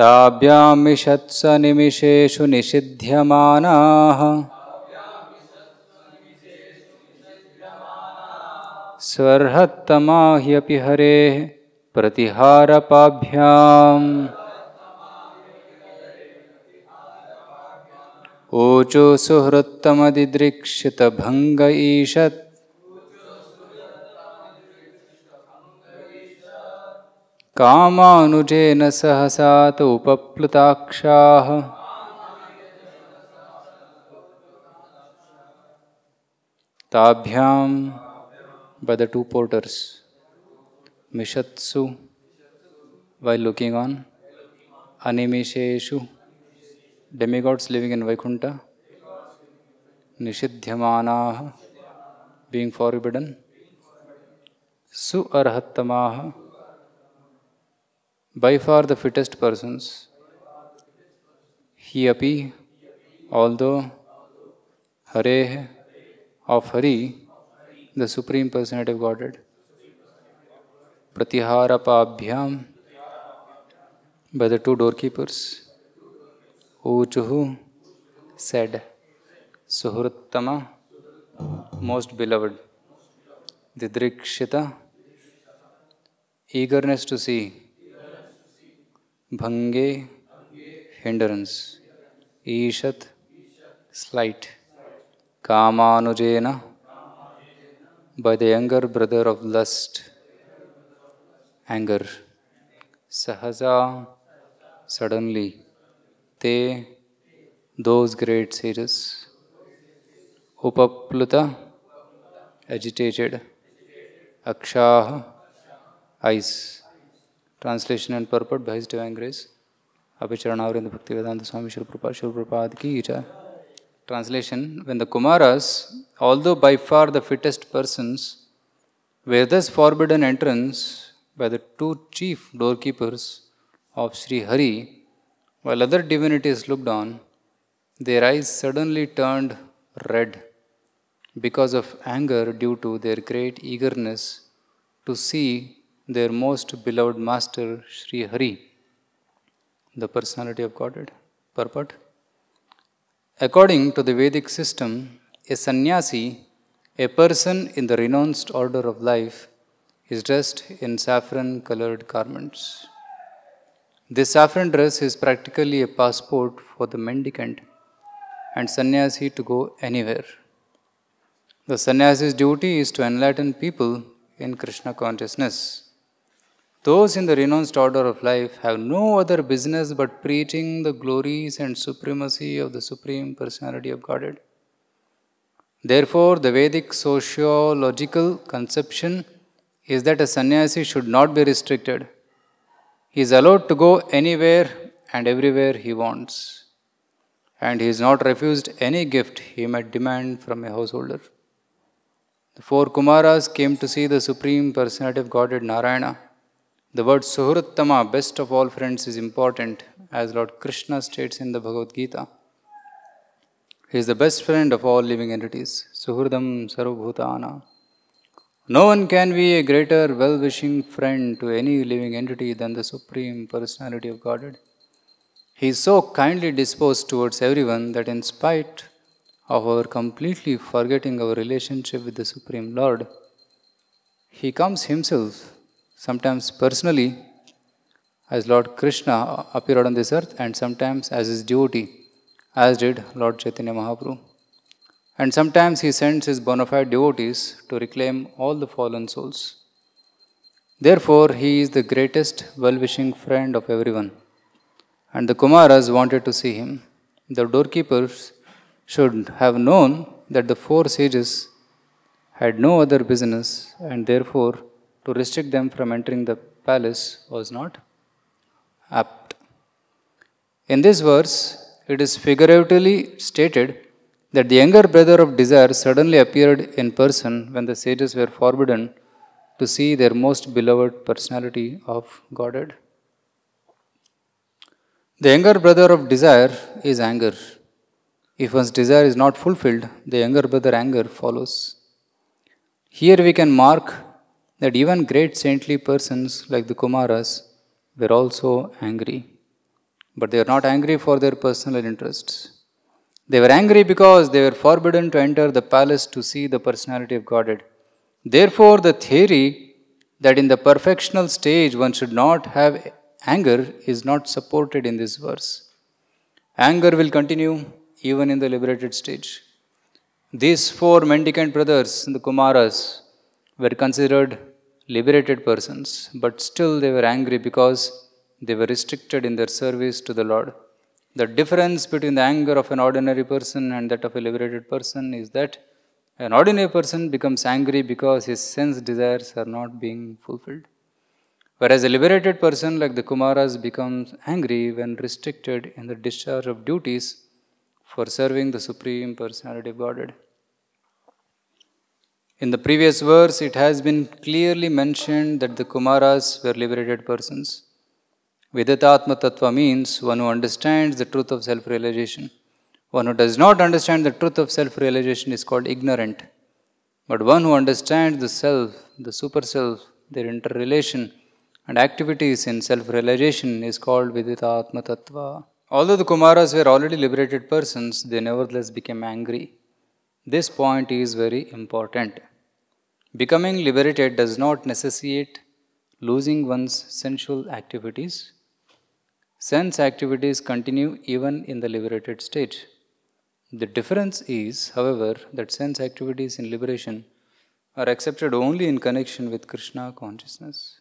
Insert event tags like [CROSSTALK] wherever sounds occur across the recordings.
ताभ्यां विशत्सनिमिषेषु निषिध्यमानाः स्वर्हत्तमा ह्यपि हरेः प्रतिहारपाभ्याम् ओचो सुहृत्तमदिदृक्षितभङ्ग ईषत् కామానుజేన సహసాత ఉపప్లుతాక్షా తాభ్యాం by the two porters mishatsu while looking on animisheshu demigods living in vaikuntha nishiddhyamanah being forbidden suarhattamah by far the fittest persons. He api, although Hare of Hari, the Supreme Personality of Godhead. Pratiharapabhyam by the two doorkeepers. Uchuhu said, Suhurtama, most beloved. Didrikshita, eagerness to see. भंगे hindrance ईशत slight कामानुजेन by the younger brother of lust anger सहजा suddenly ते those great seers उपप्लुत agitated अक्षा ice Translation and purport by His Divine Grace. Abhicharanavrinda Bhaktivedanta Swami Shilprapad Shilprapad Ki Jai. Translation When the Kumaras, although by far the fittest persons, were thus forbidden entrance by the two chief doorkeepers of Sri Hari, while other divinities looked on, their eyes suddenly turned red because of anger due to their great eagerness to see their most beloved master, Sri Hari, the personality of Godhead. Purport According to the Vedic system, a sannyasi, a person in the renounced order of life, is dressed in saffron colored garments. This saffron dress is practically a passport for the mendicant and sannyasi to go anywhere. The sannyasi's duty is to enlighten people in Krishna consciousness. Those in the renounced order of life have no other business but preaching the glories and supremacy of the Supreme Personality of Godhead. Therefore, the Vedic sociological conception is that a sannyasi should not be restricted. He is allowed to go anywhere and everywhere he wants. And he is not refused any gift he might demand from a householder. The four Kumaras came to see the Supreme Personality of Godhead Narayana the word Suhruttama, best of all friends, is important as Lord Krishna states in the Bhagavad Gita. He is the best friend of all living entities. Suhurdam Sarvabhutana. No one can be a greater well wishing friend to any living entity than the Supreme Personality of Godhead. He is so kindly disposed towards everyone that, in spite of our completely forgetting our relationship with the Supreme Lord, He comes Himself sometimes personally as Lord Krishna appeared on this earth and sometimes as his devotee, as did Lord Chaitanya Mahaprabhu. And sometimes he sends his bona fide devotees to reclaim all the fallen souls. Therefore, he is the greatest well wishing friend of everyone. And the Kumaras wanted to see him. The doorkeepers should have known that the four sages had no other business and therefore to restrict them from entering the palace was not apt. In this verse, it is figuratively stated that the younger brother of desire suddenly appeared in person when the sages were forbidden to see their most beloved personality of Godhead. The younger brother of desire is anger. If one's desire is not fulfilled, the younger brother anger follows. Here we can mark that even great saintly persons like the Kumaras were also angry. But they were not angry for their personal interests. They were angry because they were forbidden to enter the palace to see the personality of Godhead. Therefore, the theory that in the perfectional stage one should not have anger is not supported in this verse. Anger will continue even in the liberated stage. These four mendicant brothers, the Kumaras, were considered liberated persons, but still they were angry because they were restricted in their service to the Lord. The difference between the anger of an ordinary person and that of a liberated person is that an ordinary person becomes angry because his sense desires are not being fulfilled. Whereas a liberated person like the Kumaras becomes angry when restricted in the discharge of duties for serving the Supreme Personality of Godhead. In the previous verse, it has been clearly mentioned that the Kumaras were liberated persons. Vedatatma Tattva means one who understands the truth of self realization. One who does not understand the truth of self realization is called ignorant. But one who understands the self, the super self, their interrelation, and activities in self realization is called Viditatma Tattva. Although the Kumaras were already liberated persons, they nevertheless became angry. This point is very important. Becoming liberated does not necessitate losing one's sensual activities. Sense activities continue even in the liberated state. The difference is, however, that sense activities in liberation are accepted only in connection with Krishna consciousness,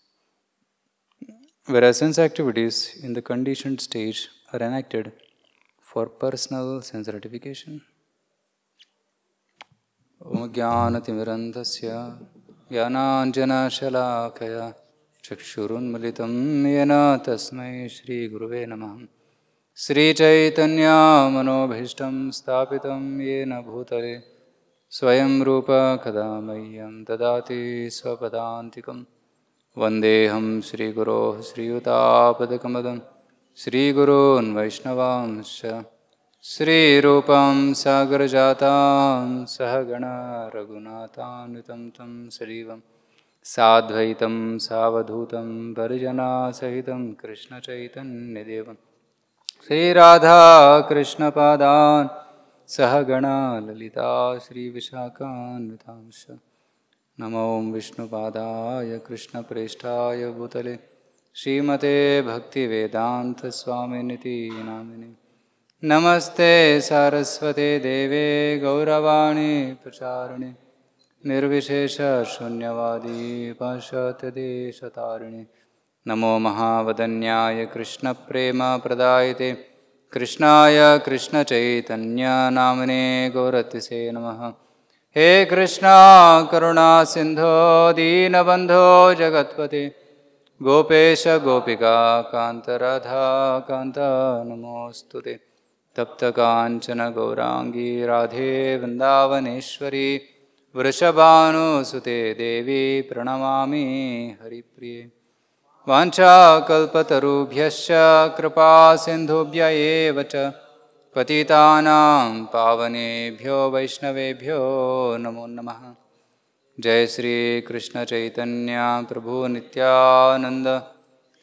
whereas sense activities in the conditioned stage are enacted for personal sense gratification. ज्ञानतिमिरन्धस्य ज्ञानाञ्जनशलाकया चक्षुरुन्मिलितं येन तस्मै श्रीगुरुवे नमः श्रीचैतन्यामनोभीष्टं स्थापितं येन भूतले स्वयं रूप कदा मह्यं ददाति स्वपदान्तिकं वन्देऽहं श्रीगुरोः श्रीयुतापदकमदं श्रीगुरोन् श्रीरूपं सागरजातां सहगणा रघुनाथानुतं तं सजीवं साद्वैतं सावधूतं परिजनासहितं कृष्णचैतन्यदेवं श्रीराधाकृष्णपादान् सहगणा ललिता श्रीविशाखान्वितांश नमो विष्णुपादाय कृष्णप्रेष्ठाय भूतले श्रीमते भक्तिवेदान्तस्वामिनिति नामिनि नमस्ते सारस्वती देवे गौरवाणी प्रचारिणे निर्विशेषशून्यवादी पाश्चात्यदेशतारिणे नमो महावदन्याय कृष्णप्रेमप्रदायिते कृष्णाय कृष्णचैतन्यनाम्ने गौरतिसे नमः हे कृष्णा करुणासिन्धो दीनबंधो जगत्पते गोपेश गोपिका कान्तराधा कान्त नमोऽस्तु ते तप्तकाञ्चनगौराङ्गी राधे वृन्दावनेश्वरी वृषभानुसुते देवी प्रणमामि हरिप्रिये वाञ्छाकल्पतरुभ्यश्च कृपासिन्धुभ्य एव च पतितानां पावनेभ्यो वैष्णवेभ्यो नमो नमः जय प्रभु प्रभुनित्यानन्द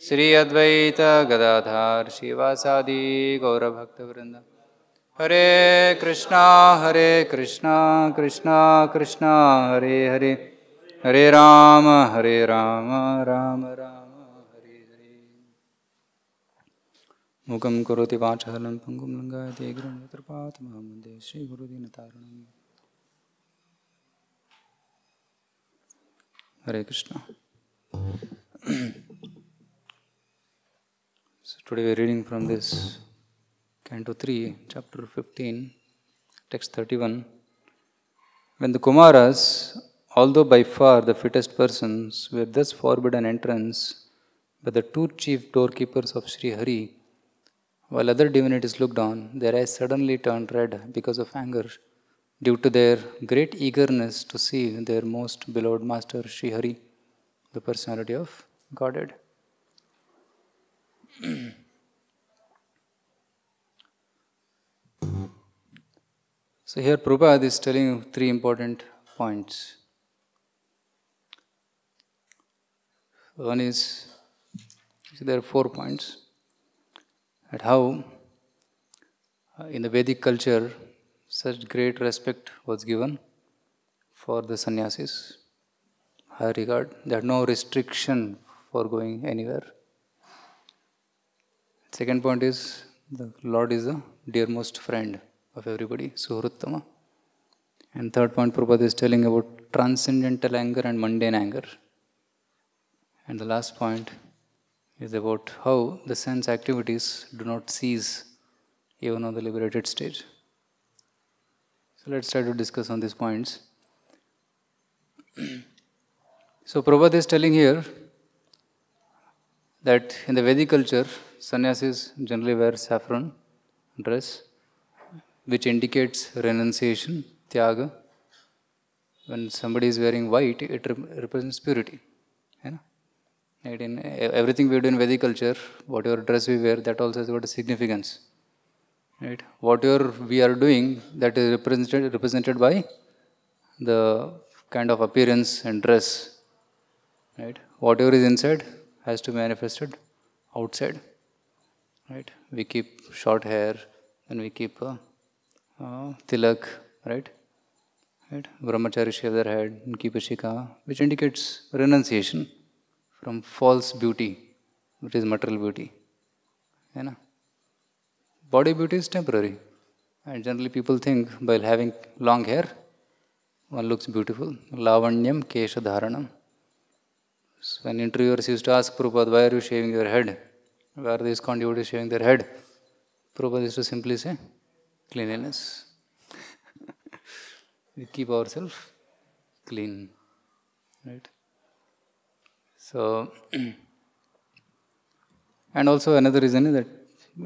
श्री अद्वैत गदाधार शिवासादि गौरभक्तवृंद हरे कृष्णा हरे कृष्णा कृष्णा कृष्णा हरे हरे हरे राम हरे राम राम राम हरे हरे मुखम करोति वाचहलं पंगुं श्री गृहत्रपात्महमन्दे श्रीगुरुदीनतारणम् हरे Krishna Today we are reading from this Canto 3, chapter 15, text 31. When the Kumaras, although by far the fittest persons, were thus forbidden entrance by the two chief doorkeepers of Sri Hari, while other divinities looked on, their eyes suddenly turned red because of anger, due to their great eagerness to see their most beloved master Sri Hari, the personality of Godhead. [CLEARS THROAT] so here Prabhupada is telling you three important points. One is, there are four points, at how uh, in the Vedic culture such great respect was given for the sannyasis, high regard. There are no restriction for going anywhere. Second point is the Lord is the dearmost friend of everybody, Suhruttama. And third point Prabhupada is telling about transcendental anger and mundane anger. And the last point is about how the sense activities do not cease even on the liberated state. So let's try to discuss on these points. [CLEARS THROAT] so Prabhupada is telling here that in the Vedic culture, sannyasis generally wear saffron dress, which indicates renunciation, tyaga. When somebody is wearing white, it represents purity. You know? Right? In everything we do in Vedic culture, whatever dress we wear, that also has got a significance. Right? Whatever we are doing, that is represented represented by the kind of appearance and dress. Right? Whatever is inside has to be manifested outside right? We keep short hair and we keep uh, tilak, right? Right? Brahmachari shave their head and keep a shika, which indicates renunciation from false beauty, which is material beauty. You know? Body beauty is temporary. And generally people think by having long hair, one looks beautiful. Lavanyam kesha dharanam. So when interviewers used to ask Prabhupada, why are you shaving your head? where this conduit is showing their head. Prabhupada used to simply say, cleanliness. [LAUGHS] we keep ourselves clean. Right? So, [CLEARS THROAT] and also another reason is that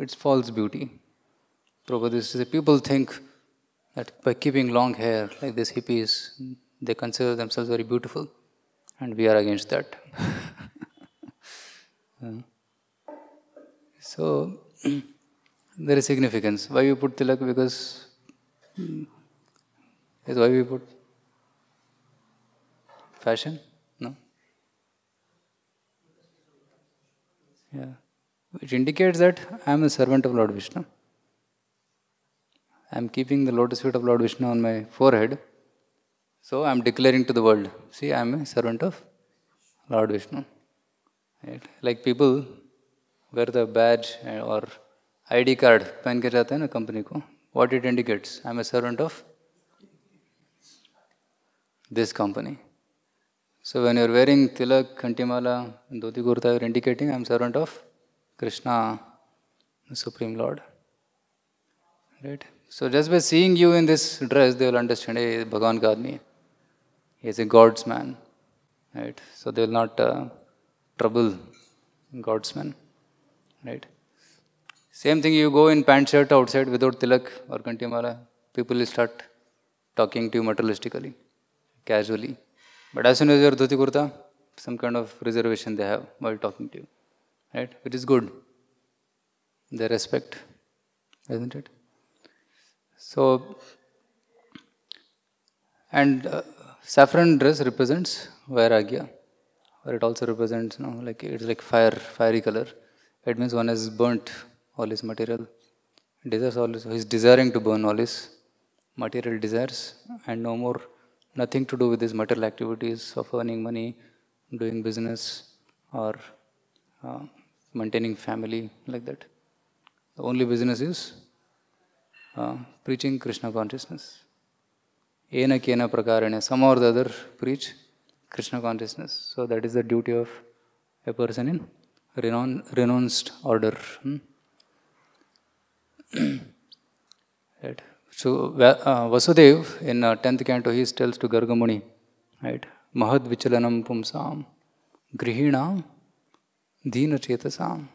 it's false beauty. Prabhupada used to say, people think that by keeping long hair, like these hippies, they consider themselves very beautiful. And we are against that. yeah. [LAUGHS] Hmm. So, [CLEARS THROAT] there is significance. Why we put tilak? Because, hmm, is why we put fashion? No? Yeah. Which indicates that I am a servant of Lord Vishnu. I am keeping the lotus feet of Lord Vishnu on my forehead. So I am declaring to the world, see, I am a servant of Lord Vishnu. Right? Like people wear the badge और I D card पहन के जाते हैं ना company को what it indicates I am a servant of this company so when you are wearing tilak kanthimala dhoti kurta your indicating I am servant of Krishna supreme lord right so just by seeing you in this dress they will understand भगवान का आदमी he is a god's man right so they will not trouble god's man right? Same thing, you go in pant shirt outside without tilak or kantimala, people will start talking to you materialistically, casually. But as soon as you're dhoti kurta, some kind of reservation they have while talking to you, right? Which is good. They respect, isn't it? So, and uh, saffron dress represents vairagya, or it also represents, you know, like it's like fire, fiery color. It means one has burnt all his material desires, all his, he's desiring to burn all his material desires and no more, nothing to do with his material activities of earning money, doing business or uh, maintaining family like that. The only business is uh, preaching Krishna consciousness. Ena kena prakarane, some or the other preach Krishna consciousness. So that is the duty of a person in renounced order. Hmm? [CLEARS THROAT] right. So uh, Vasudev in uh, 10th canto he tells to Gargamuni, right? Mahad vichalanam pumsam grihinam dina chetasam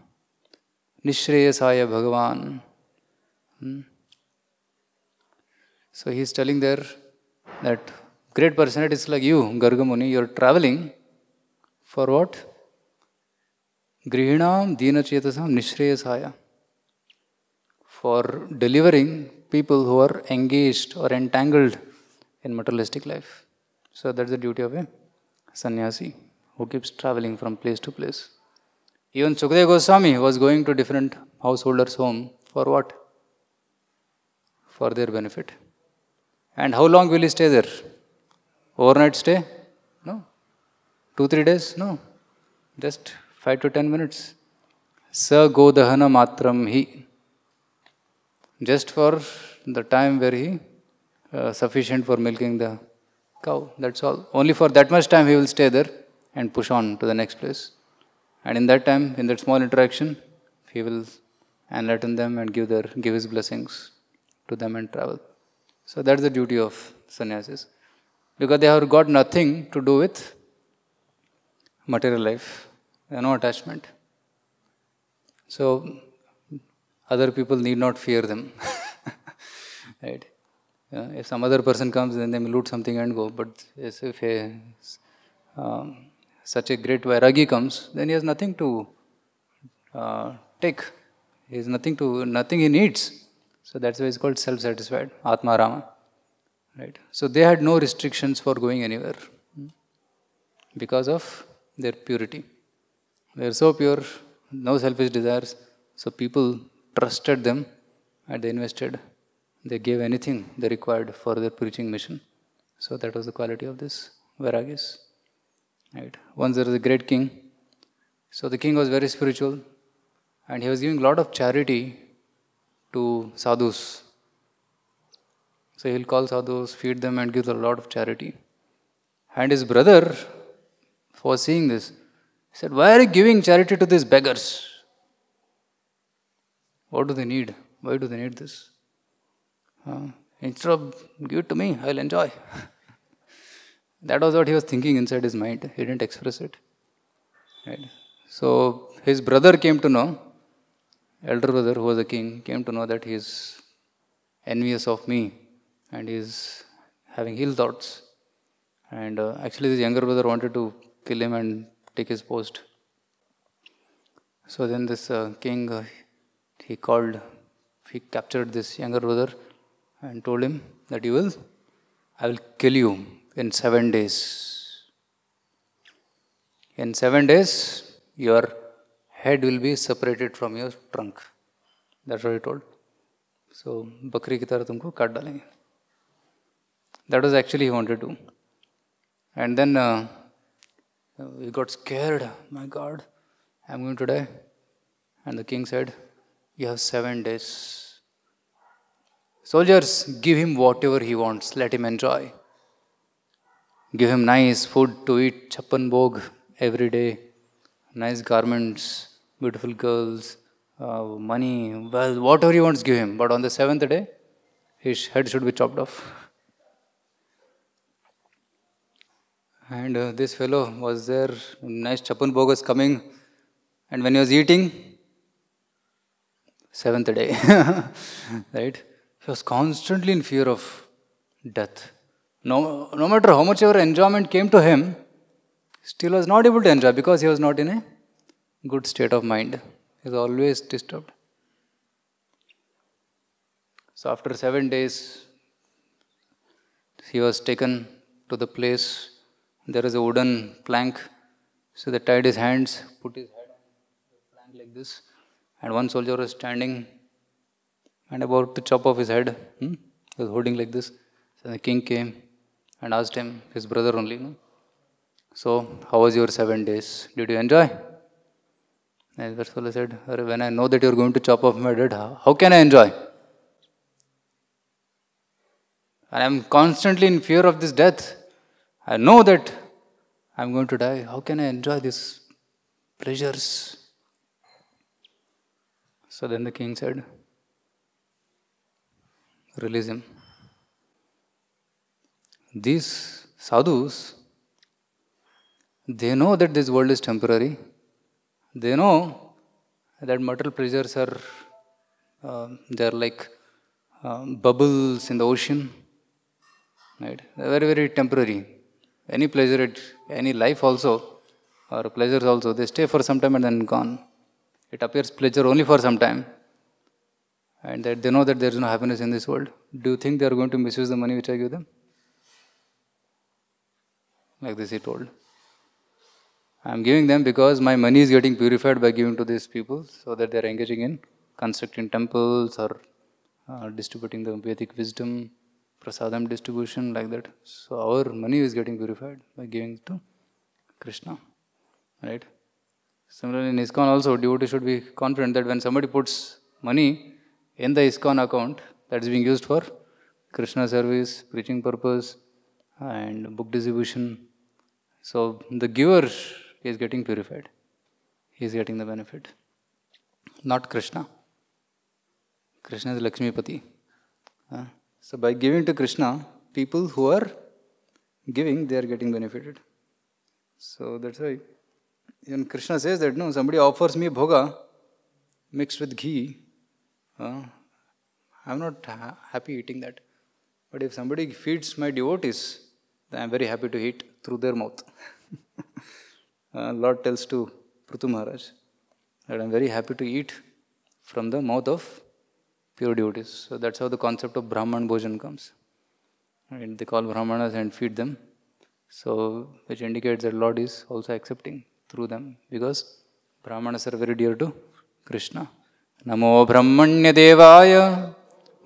nishreyasaya bhagavan. Hmm? So he is telling there that great personalities like you, Gargamuni, you are traveling for what? Grihinam Dinachetasam Nishreyasaaya. For delivering people who are engaged or entangled in materialistic life. So that's the duty of a sannyasi who keeps traveling from place to place. Even Sukadeva Goswami was going to different householders' home for what? For their benefit. And how long will he stay there? Overnight stay? No. Two, three days? No. Just 5 to 10 minutes. Sa Godahana Matram Hi. Just for the time where he uh, sufficient for milking the cow. That's all. Only for that much time he will stay there and push on to the next place. And in that time, in that small interaction, he will enlighten them and give their give his blessings to them and travel. So that's the duty of sannyasis. Because they have got nothing to do with material life no attachment. So other people need not fear them. [LAUGHS] right? Yeah, if some other person comes, then they may loot something and go. But if a, um, such a great vairagi comes, then he has nothing to uh, take. He has nothing to nothing he needs. So that's why it's called self-satisfied, Atma Rama. Right? So they had no restrictions for going anywhere hmm, because of their purity. They were so pure, no selfish desires. So people trusted them and they invested. They gave anything they required for their preaching mission. So that was the quality of this Vairagis. Right. Once there was a great king. So the king was very spiritual and he was giving a lot of charity to sadhus. So he'll call sadhus, feed them, and give them a lot of charity. And his brother, for seeing this, he said, Why are you giving charity to these beggars? What do they need? Why do they need this? Uh, instead of give it to me, I'll enjoy. [LAUGHS] that was what he was thinking inside his mind. He didn't express it. Right. So his brother came to know, elder brother who was a king, came to know that he is envious of me and he is having ill thoughts. And uh, actually, his younger brother wanted to kill him and take his post. So then this uh, king, uh, he called, he captured this younger brother and told him that you will, I will kill you in seven days. In seven days, your head will be separated from your trunk. That's what he told. So, बकरी ki tarah tumko cut dalenge. That was actually he wanted to. And then uh, we got scared. My God, I'm going to die. And the king said, You have seven days. Soldiers, give him whatever he wants. Let him enjoy. Give him nice food to eat, chapan bog every day, nice garments, beautiful girls, uh, money, well, whatever he wants, give him. But on the seventh day, his head should be chopped off. And uh, this fellow was there, nice chapun bhog was coming. And when he was eating, seventh day, [LAUGHS] right? He was constantly in fear of death. No, no matter how much ever enjoyment came to him, still was not able to enjoy because he was not in a good state of mind. He was always disturbed. So after seven days, he was taken to the place there is a wooden plank. So they tied his hands, put his head on the plank like this. And one soldier was standing and about to chop off his head. Hmm? He was holding like this. So the king came and asked him, his brother only. No? So, how was your seven days? Did you enjoy? And the soldier said, When I know that you're going to chop off my head, how can I enjoy? I am constantly in fear of this death. I know that I'm going to die. How can I enjoy these pleasures? So then the king said, Release him. These sadhus, they know that this world is temporary. They know that material pleasures are, uh, um, they're like um, bubbles in the ocean. Right? They're very, very temporary any pleasure at any life also or pleasures also they stay for some time and then gone it appears pleasure only for some time and that they know that there is no happiness in this world do you think they are going to misuse the money which i give them like this he told i am giving them because my money is getting purified by giving to these people so that they are engaging in constructing temples or uh, distributing the vedic wisdom prasadam distribution like that. So our money is getting purified by giving to Krishna, right? Similarly, in ISKCON also, devotee should be confident that when somebody puts money in the ISKCON account that is being used for Krishna service, preaching purpose, and book distribution, so the giver is getting purified. He is getting the benefit. Not Krishna. Krishna is Lakshmipati. Huh? So by giving to Krishna, people who are giving, they are getting benefited. So that's why when Krishna says that, no, somebody offers me bhoga mixed with ghee, uh, I'm not ha- happy eating that. But if somebody feeds my devotees, then I'm very happy to eat through their mouth. [LAUGHS] uh, Lord tells to Prithu Maharaj that I'm very happy to eat from the mouth of pure devotees. So that's how the concept of Brahman Bhojan comes. And they call Brahmanas and feed them. So, which indicates that Lord is also accepting through them because Brahmanas are very dear to Krishna. Namo Brahmanya Devaya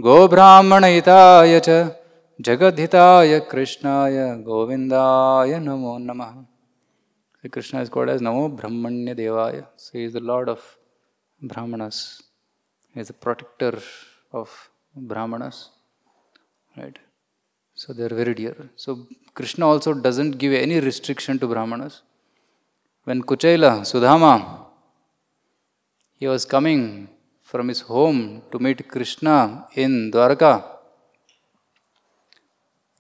Go Brahmanahitaya Cha Jagadhitaya Krishnaya Govindaya Namo Namaha. Krishna is called as Namo Brahmanya Devaya. So he is the Lord of Brahmanas is a protector of Brahmanas, right? So they are very dear. So Krishna also doesn't give any restriction to Brahmanas. When Kuchaila, Sudhama, he was coming from his home to meet Krishna in Dwarka.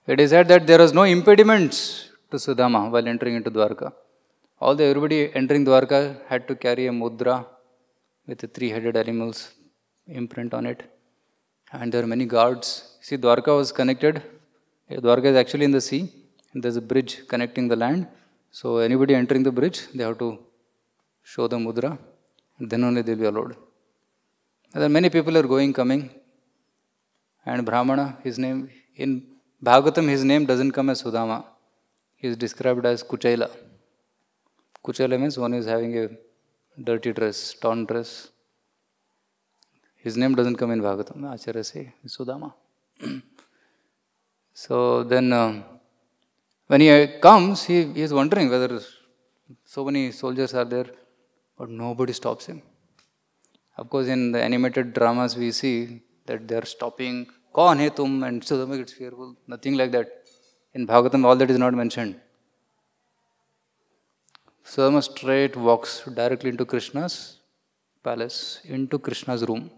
It is said that there was no impediments to Sudhama while entering into Dwarka. All the everybody entering Dwarka had to carry a mudra with the three-headed animals, imprint on it. And there are many guards. See, Dwarka was connected. Dwarka is actually in the sea. There's a bridge connecting the land. So anybody entering the bridge, they have to show the mudra. Then only they'll be allowed. And there many people are going, coming. And Brahmana, his name, in Bhagavatam, his name doesn't come as Sudama. He is described as Kuchaila. Kuchaila means one is having a dirty dress, torn dress. His name doesn't come in Bhagavatam. Acharya say, Sudama. [CLEARS THROAT] so then, uh, when he uh, comes, he, he is wondering whether so many soldiers are there, but nobody stops him. Of course, in the animated dramas, we see that they are stopping, Kaun hai tum, and Sudama gets fearful. Nothing like that. In Bhagavatam, all that is not mentioned. Sudama straight walks directly into Krishna's palace, into Krishna's room.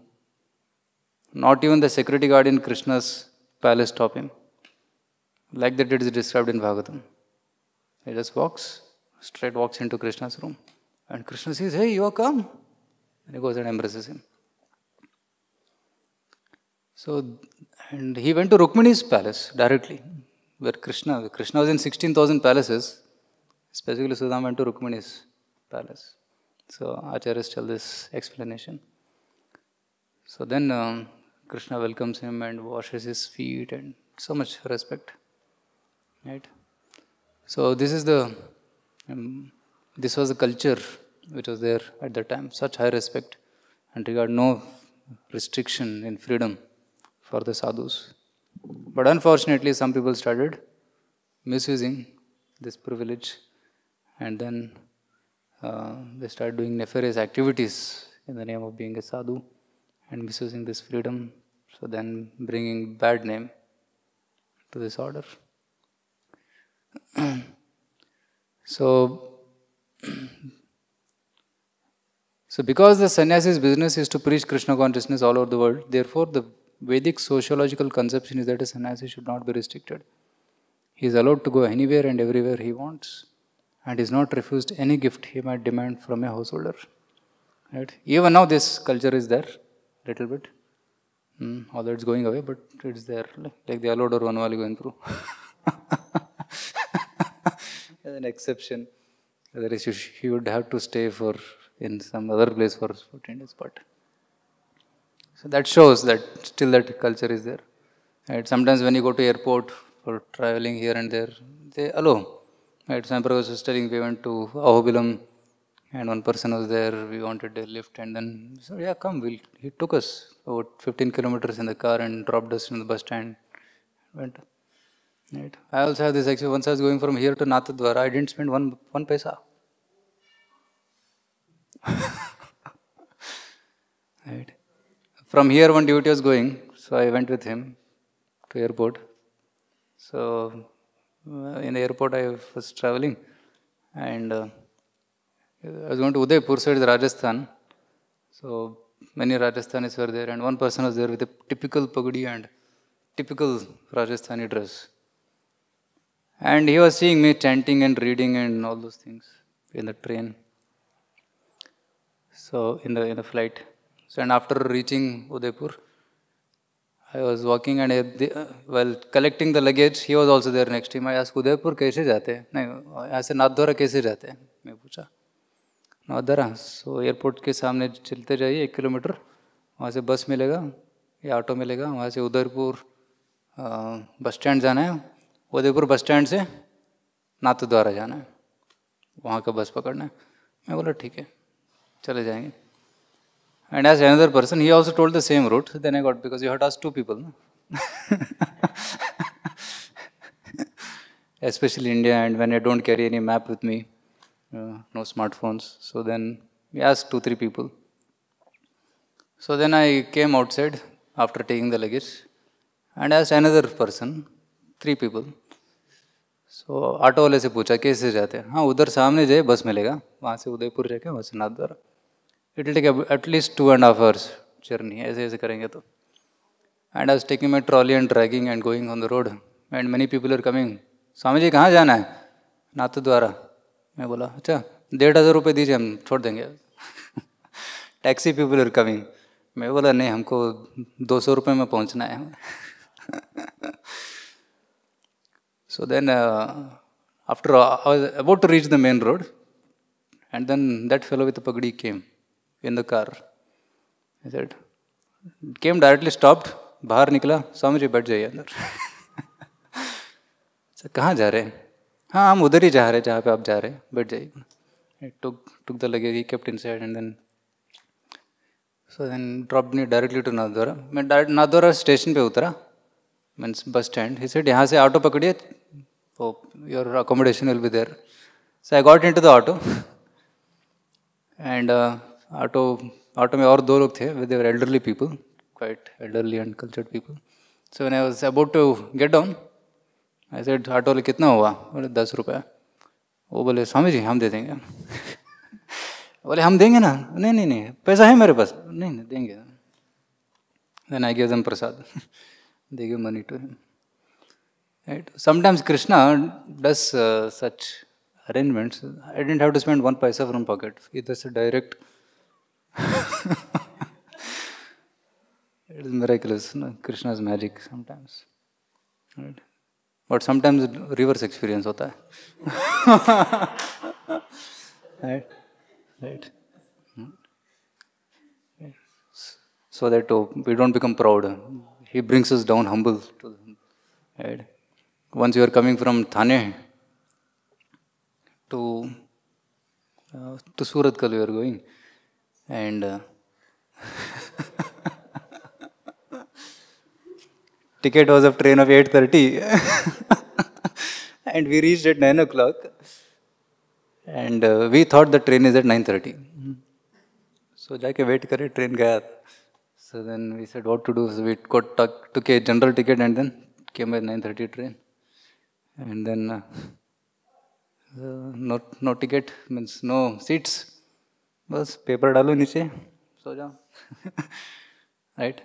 Not even the security guard in Krishna's palace stop him. Like that it is described in Bhagavatam. He just walks, straight walks into Krishna's room. And Krishna says, Hey, you are come. And he goes and embraces him. So, and he went to Rukmini's palace directly, where Krishna, Krishna was in 16,000 palaces. Specifically, Sudama went to Rukmini's palace. So, Acharyas tell this explanation. So then um, Krishna welcomes him and washes his feet and so much respect. Right? So this is the um, this was the culture which was there at that time. Such high respect and regard no restriction in freedom for the sadhus. But unfortunately, some people started misusing this privilege and then uh, they started doing nefarious activities in the name of being a sadhu and misusing this freedom so then bringing bad name to this order. [CLEARS THROAT] so, [CLEARS THROAT] so because the sannyasi's business is to preach Krishna consciousness all over the world, therefore the Vedic sociological conception is that a sannyasi should not be restricted. He is allowed to go anywhere and everywhere he wants and is not refused any gift he might demand from a householder. Right? Even now this culture is there, little bit. Mm, all that's going away, but it's there. Like, the allowed or one Vanwali going through. [LAUGHS] As an exception. Otherwise, you, you would have to stay for in some other place for 14 days. But so that shows that still that culture is there. Right? Sometimes when you go to airport for traveling here and there, they allow. Right? some was telling we went to Ahobilam and one person was there. We wanted a lift and then so yeah, come. We'll, he took us about 15 kilometers in the car and dropped us in the bus stand. Went right. I also have this experience. Once I was going from here to Nathadwara, I didn't spend one one paisa. [LAUGHS] right. From here, one duty was going, so I went with him to airport. So uh, in the airport, I was traveling, and uh, I was going to Udaipur, so it's Rajasthan. So many Rajasthanis were there, and one person was there with a typical pagadi and typical Rajasthani dress. And he was seeing me chanting and reading and all those things in the train. So in the in the flight. So and after reaching Udaipur, I was walking and I, uh, while collecting the luggage, he was also there next to him. I asked Udaipur kaise जाते हैं? नहीं, यहाँ kaise Nathdwara कैसे जाते नौदरा सो airport के सामने चलते जाइए एक किलोमीटर वहाँ से बस मिलेगा या ऑटो मिलेगा वहाँ से उदयपुर बस स्टैंड जाना है उदयपुर बस स्टैंड से नातू द्वारा जाना है वहाँ का बस पकड़ना है मैं बोला ठीक है चले जाएंगे and as another person he also told the same route then I got because you had आज टू पीपल ना India and when when don't carry any map with me uh, no smartphones. So then we asked two, three people. So then I came outside after taking the luggage and asked another person, three people. So auto वाले से पूछा कैसे जाते हैं हाँ उधर सामने जाए बस मिलेगा वहाँ से उदयपुर जाके वहाँ से Nathdwara it will take at least two and half hours journey ऐसे ऐसे करेंगे तो and I taking my trolley and trekking and going on the road and many people are coming Swami ji कहाँ जाना है नाथ द्वारा मैं बोला अच्छा डेढ़ हज़ार रुपये दीजिए हम छोड़ देंगे टैक्सी पीपल आर कमिंग मैं बोला नहीं हमको दो सौ रुपये में पहुँचना है हमें so then after about to reach the main road and then that fellow with pagri came in the car came directly stop बाहर निकला स्वामी जी बैठ जाइए अंदर कहाँ जा रहे हैं हाँ हम उधर ही जा रहे हैं जहाँ पे आप जा रहे हैं बैठ जाइए टुक टुक द लगे captain kept and then so then drop नहीं डायरेक्टली टू नादौरा मैं डायरेक्ट नादौरा स्टेशन पे उतरा means bus stand he said यहाँ से ऑटो पकड़िए तो your accommodation will be there so I got into the auto and auto auto में और दो लोग थे with elderly people quite elderly and cultured people so I was about to get down ऐसे आठ वाले कितना हुआ बोले दस रुपये वो बोले स्वामी जी हम दे देंगे [LAUGHS] बोले हम देंगे ना नहीं नहीं नहीं पैसा है मेरे पास नहीं नहीं देंगे then I give them prasad देगी money to him right sometimes Krishna does such arrangements I didn't have to spend one paisa from pocket it does direct it is मेरा Krishna is magic sometimes right But sometimes reverse experience होता है [LAUGHS] right. Right. so that oh, we don't become proud. He brings us down humble. Right? Once you are coming from Thane to uh, to you are going, and uh, [LAUGHS] Ticket was of train of 8.30 [LAUGHS] and we reached at 9 o'clock and uh, we thought the train is at 9.30. So, jaake wait kare, train gaya. So then we said what to do. So we got took took a general ticket and then came by 9.30 train. And then uh, no, no ticket means no seats. बस paper डालो niche. So ja right.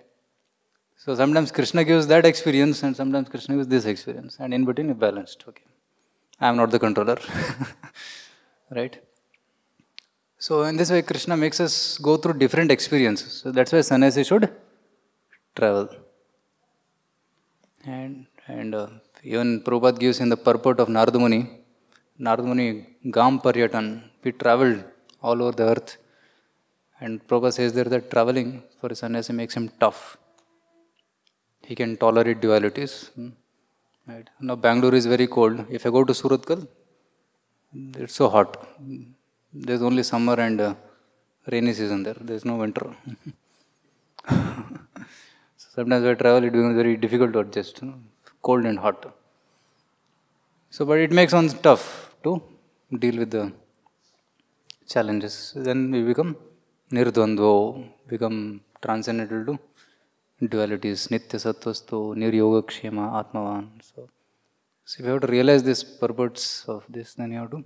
So sometimes Krishna gives that experience and sometimes Krishna gives this experience. And in between, it's balanced. Okay. I am not the controller. [LAUGHS] right? So in this way, Krishna makes us go through different experiences. So that's why sannyasi should travel. And, and uh, even Prabhupada gives in the purport of Nardamuni, Nardamuni Gam Paryatan, we traveled all over the earth. And Prabhupada says there that traveling for a sannyasi makes him tough he can tolerate dualities. Hmm, right. Now Bangalore is very cold. If I go to Suratkal, it's so hot. There's only summer and uh, rainy season there. There's no winter. [LAUGHS] so sometimes I travel, it becomes very difficult to adjust. You know, cold and hot. So, but it makes one tough to deal with the challenges. Then we become nirdvandvo, become transcendental to dualities, nitya yoga kshema, atmavan. So, so if you have to realize this purpose of this, then you have to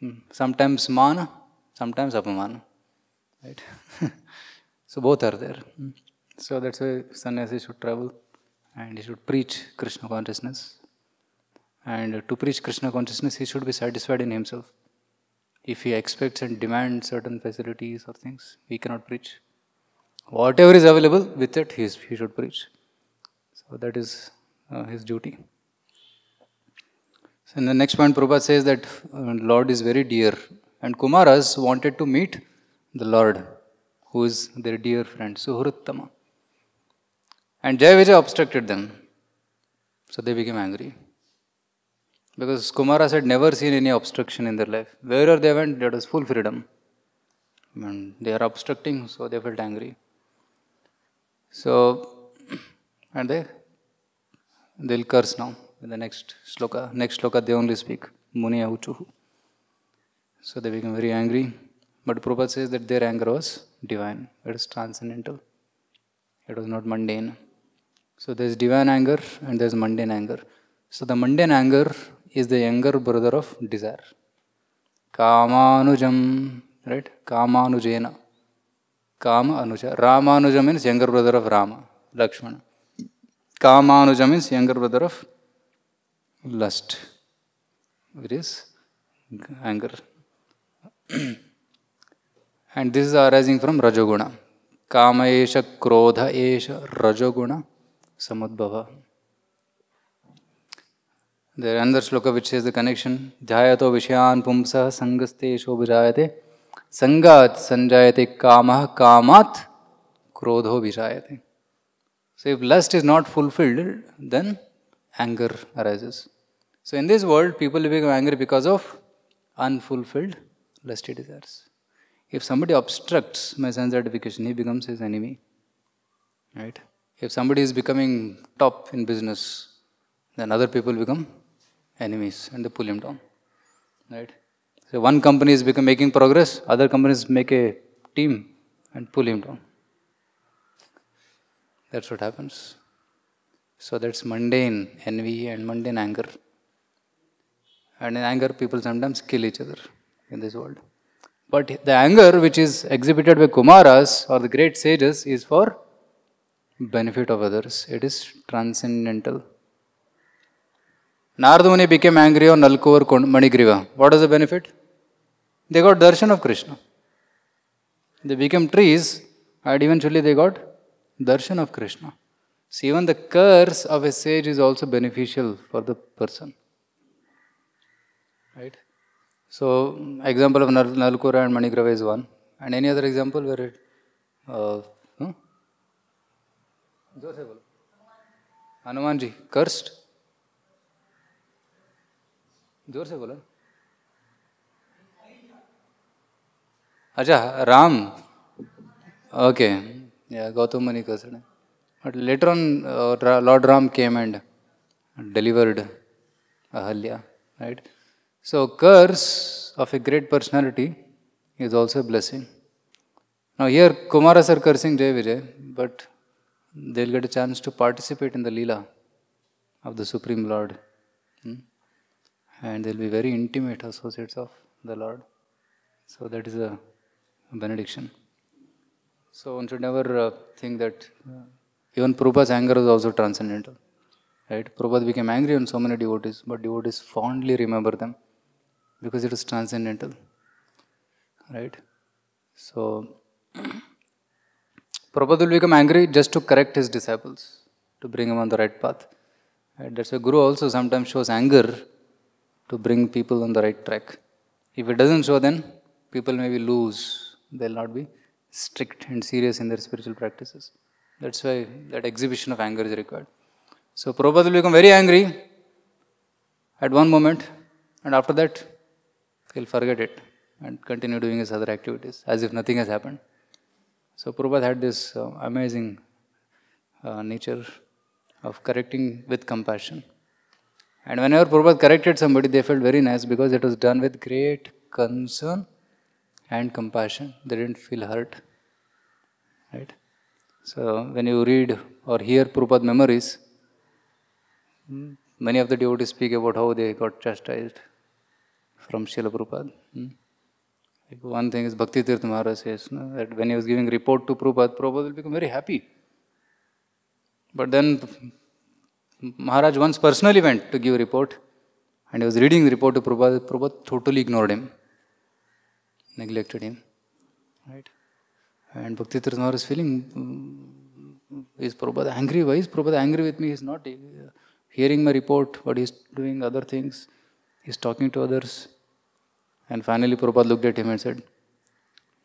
hmm, sometimes mana, sometimes apamana, right? [LAUGHS] so both are there. Hmm. So that's why sannyasi should travel and he should preach Krishna consciousness. And to preach Krishna consciousness, he should be satisfied in himself. If he expects and demands certain facilities or things, he cannot preach. Whatever is available, with it he, is, he should preach. So that is uh, his duty. So in the next point, Prabhupada says that uh, Lord is very dear. And Kumaras wanted to meet the Lord, who is their dear friend, Suhruttama. And Jayavijay obstructed them. So they became angry. Because Kumaras had never seen any obstruction in their life. Wherever they went, there was full freedom. And they are obstructing, so they felt angry. So, and they they'll curse now in the next sloka. Next sloka they only speak Muniya Uchuhu. So they become very angry. But Prabhupada says that their anger was divine, it was transcendental, it was not mundane. So there's divine anger and there's mundane anger. So the mundane anger is the younger brother of desire. Kamanujam, right? Kamanujena. Kama Anuja. anuja means younger brother of Rama, Lakshmana. Kama anuja means younger brother of lust, which is anger. [CLEARS THROAT] and this is arising from Rajoguna. Kama esha krodha esha Rajoguna samudbhava. There another shloka which says the connection. Jayato Vishyan, pumsa sangaste shobhijayate. संगात संजायते काम कामात क्रोधो विषायते So if lust is not fulfilled, then anger arises. So in this world, people become angry because of unfulfilled lusty desires. If somebody obstructs my sense gratification, he becomes his enemy. Right? If somebody is becoming top in business, then other people become enemies and they pull him down. Right? So one company is become, making progress, other companies make a team and pull him down. That's what happens. So that's mundane envy and mundane anger. And in anger, people sometimes kill each other in this world. But the anger which is exhibited by Kumaras or the great sages is for benefit of others. It is transcendental. Nardamuni became angry on Nalko or Manigriva. What is the benefit? They got darshan of Krishna. They became trees, and eventually they got darshan of Krishna. So even the curse of a sage is also beneficial for the person. Right? So example of Nalkura and Manigrava is one. And any other example where it... Uh, hmm? Anumanji, cursed? जोर से अच्छा Ram okay Gautam muni कसण but later on lord Ram came and delivered Ahalya right so curse of a great personality is also blessing ना here Kumaras cursing Jaya Vijaya but they get a chance to participate in the lila of the supreme lord and they will be very intimate associates of the lord so that is a benediction. So one should never uh, think that even Prabhupada's anger is also transcendental. Right? Prabhupada became angry on so many devotees, but devotees fondly remember them because it is transcendental. Right? So [CLEARS THROAT] Prabhupada will become angry just to correct his disciples, to bring them on the right path. Right? That's why Guru also sometimes shows anger to bring people on the right track. If it doesn't show, then people may be loose they'll not be strict and serious in their spiritual practices. That's why that exhibition of anger is required. So Prabhupada will become very angry at one moment and after that he'll forget it and continue doing his other activities as if nothing has happened. So Prabhupada had this uh, amazing uh, nature of correcting with compassion. And whenever Prabhupada corrected somebody, they felt very nice because it was done with great concern and compassion. They didn't feel hurt. Right? So when you read or hear Prabhupada memories, hmm, many of the devotees speak about how they got chastised from Srila Prabhupada. Hmm? Like one thing is Bhakti Tirtha Maharaj says no, that when he was giving report to Prabhupada, Prabhupada will become very happy. But then Maharaj once personally went to give report and he was reading the report to Prabhupada. Prabhupada totally ignored him neglected him, right? And Bhakti Tirthanwar is feeling, mm, is Prabhupada angry? Why is Prabhupada angry with me? He's not uh, hearing my report, but he's doing other things. He's talking to others. And finally Prabhupada looked at him and said,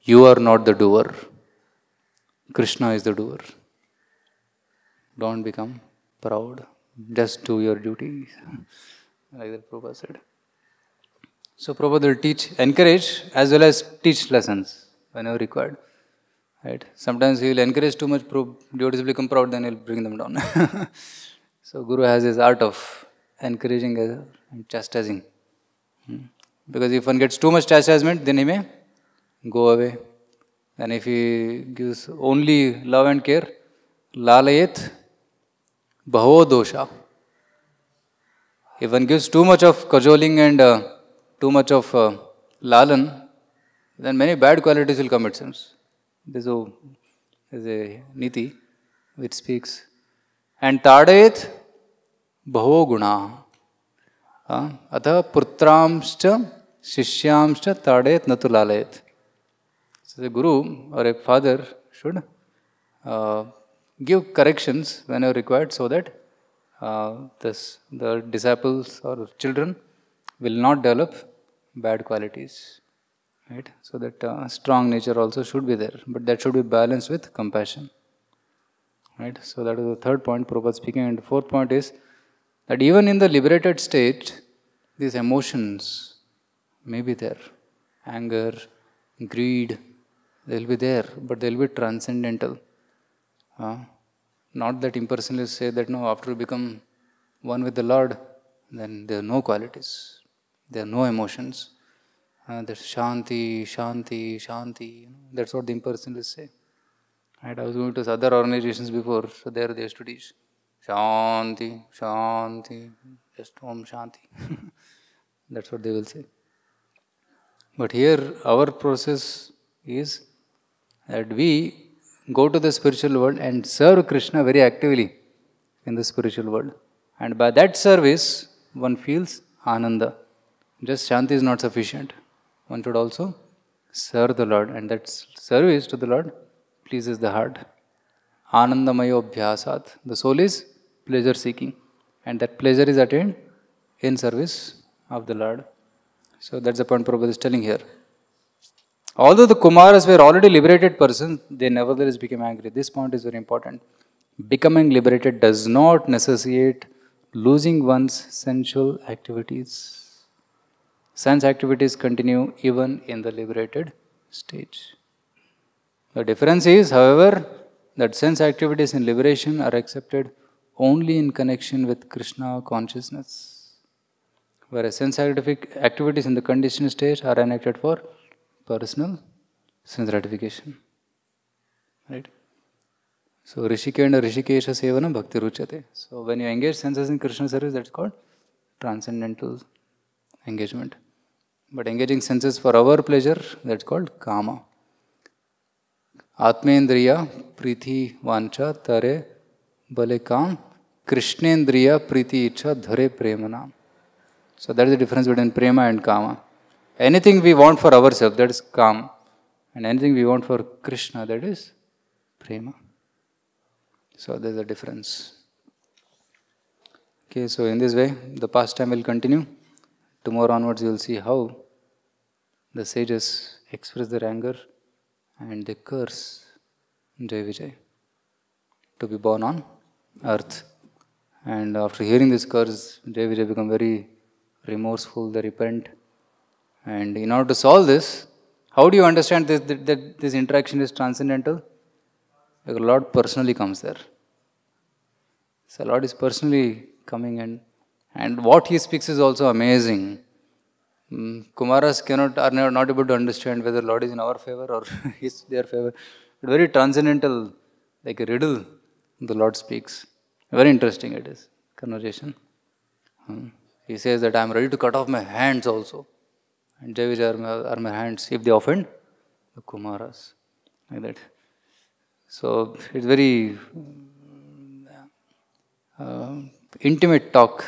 You are not the doer. Krishna is the doer. Don't become proud. Just do your duty. [LAUGHS] like that Prabhupada said. So Prabhupada will teach, encourage as well as teach lessons whenever required. Right? Sometimes he will encourage too much, devotees become proud, then he'll bring them down. [LAUGHS] so Guru has his art of encouraging and chastising. Hmm. Because if one gets too much chastisement, then he may go away. And if he gives only love and care, lalayet bhavo dosha. If one gives too much of cajoling and uh, too much of uh, Lalan, then many bad qualities will come at There's a, there's a niti which speaks. And tadayet bhavo guna. अतः पुत्रांश्च शिष्यांश्च ताड़ेत tadait तो So so guru or a father should uh, give corrections whenever required so that uh, this, the disciples or children will not develop bad qualities right so that uh, strong nature also should be there but that should be balanced with compassion right so that is the third point Prabhupada speaking and the fourth point is that even in the liberated state these emotions may be there anger greed they'll be there but they'll be transcendental uh, not that impersonalists say that no after you become one with the lord then there are no qualities there are no emotions. Uh, there's shanti, shanti, shanti. You know, that's what the impersonalists say. Right? I was going to other organizations before, so there they used to teach shanti, shanti, just om shanti. [LAUGHS] that's what they will say. But here, our process is that we go to the spiritual world and serve Krishna very actively in the spiritual world. And by that service, one feels ananda. Just shanti is not sufficient. One should also serve the Lord, and that service to the Lord pleases the heart. Anandamaya Abhyasat. The soul is pleasure seeking, and that pleasure is attained in service of the Lord. So that's the point Prabhupada is telling here. Although the Kumaras were already liberated persons, they nevertheless became angry. This point is very important. Becoming liberated does not necessitate losing one's sensual activities. Sense activities continue even in the liberated stage. The difference is, however, that sense activities in liberation are accepted only in connection with Krishna consciousness, whereas sense activities in the conditioned stage are enacted for personal sense gratification. Right? So Rishikenda Rishikesha Sevana Bhakti Ruchate. So when you engage senses in Krishna service, that's called transcendental engagement. But engaging senses for our pleasure, that's called kama. Atmendriya, priti, vancha, tare, bale krishna Krishnendriya, priti, icha, dhare, premanam. So that is the difference between prema and kama. Anything we want for ourselves, that is kama. And anything we want for Krishna, that is prema. So there's a difference. Okay, so in this way, the pastime will continue tomorrow onwards you will see how the sages express their anger and they curse Jai Vijay to be born on earth. And after hearing this curse, Jai Vijay become very remorseful, they repent. And in order to solve this, how do you understand this, that, that this interaction is transcendental? a Lord personally comes there. So Lord is personally coming and and what he speaks is also amazing. Mm, Kumaras cannot, are not able to understand whether Lord is in our favor or [LAUGHS] is their favor. But very transcendental, like a riddle, the Lord speaks. Very interesting it is, conversation. Hmm. He says that I am ready to cut off my hands also. And Javis are my, are my hands if they offend the Kumaras. Like that. So it's very uh, intimate talk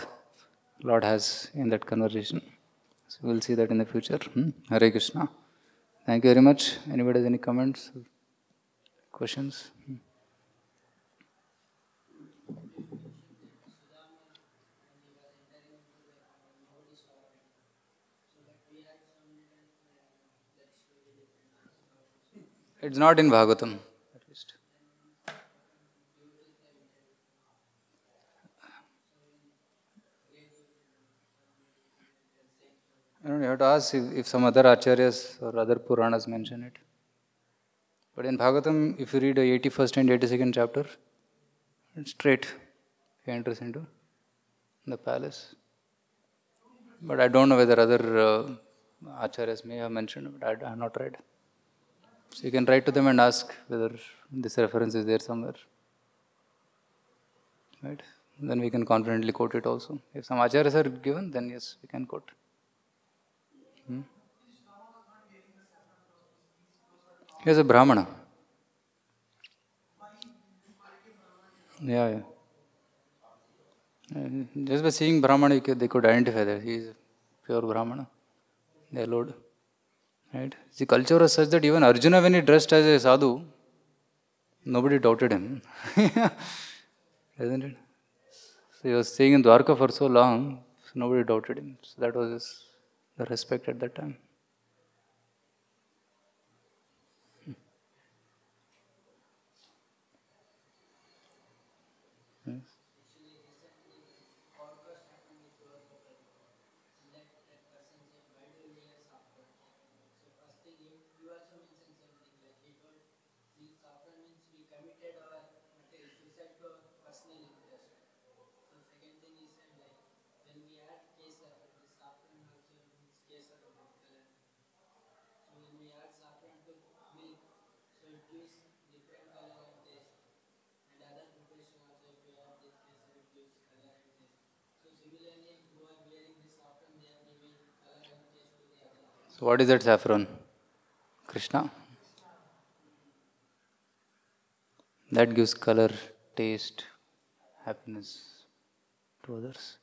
Lord has in that conversation. So we'll see that in the future. Hmm? Hare Krishna. Thank you very much. Anybody has any comments, questions? Hmm. It's not in Bhagavatam. I don't know, you have to ask if, if some other acharyas or other Puranas mention it. But in Bhagavatam, if you read the 81st and 82nd chapter, it's straight he enters into the palace. But I don't know whether other uh, acharyas may have mentioned, but I, I have not read. So you can write to them and ask whether this reference is there somewhere. Right? Then we can confidently quote it also. If some acharyas are given, then yes, we can quote. He's a Brahmana. Yeah, yeah. Just by seeing Brahmana, could, they could identify that he is pure Brahmana, their Lord. Right? The culture was such that even Arjuna, when he dressed as a sadhu, nobody doubted him. Isn't it? So he was staying in Dwarka for so long, so nobody doubted him. So that was his, the respect at that time. So what is that saffron? Krishna. That gives color, taste, happiness to others.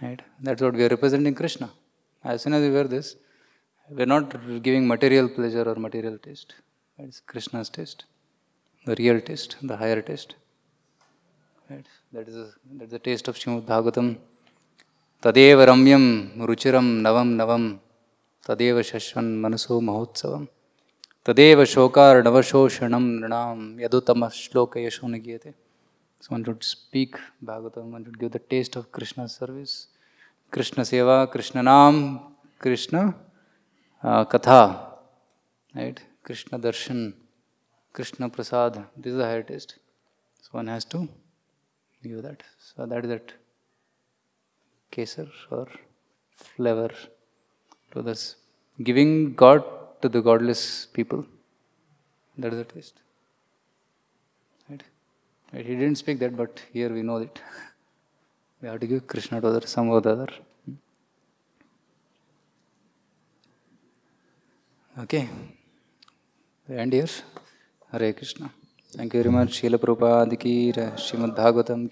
Right? That's what we are representing Krishna. As soon as we wear this, we are not giving material pleasure or material taste. It's Krishna's taste, the real taste, the higher taste. Right? That is that's the taste of Srimad Bhagavatam. Tadeva ramyam ruchiram navam navam तदेव शश्वन मनसो महोत्सव तदेव शोकारणवशोषण नृणाम यदुतम श्लोक यशो नियते so one to speak Bhagavat one to give the taste of Krishna service Krishna seva Krishna naam Krishna katha right Krishna darshan Krishna prasad this the higher taste so one has to give that so that is that kesar और flavour So that's giving God to the godless people. That is the test. Right? He didn't speak that, but here we know it. [LAUGHS] we have to give Krishna to other, some of the other. Hmm. Okay. We end here. Hare Krishna. Thank you very much. Srila Prabhupada ki Srimad Bhagavatam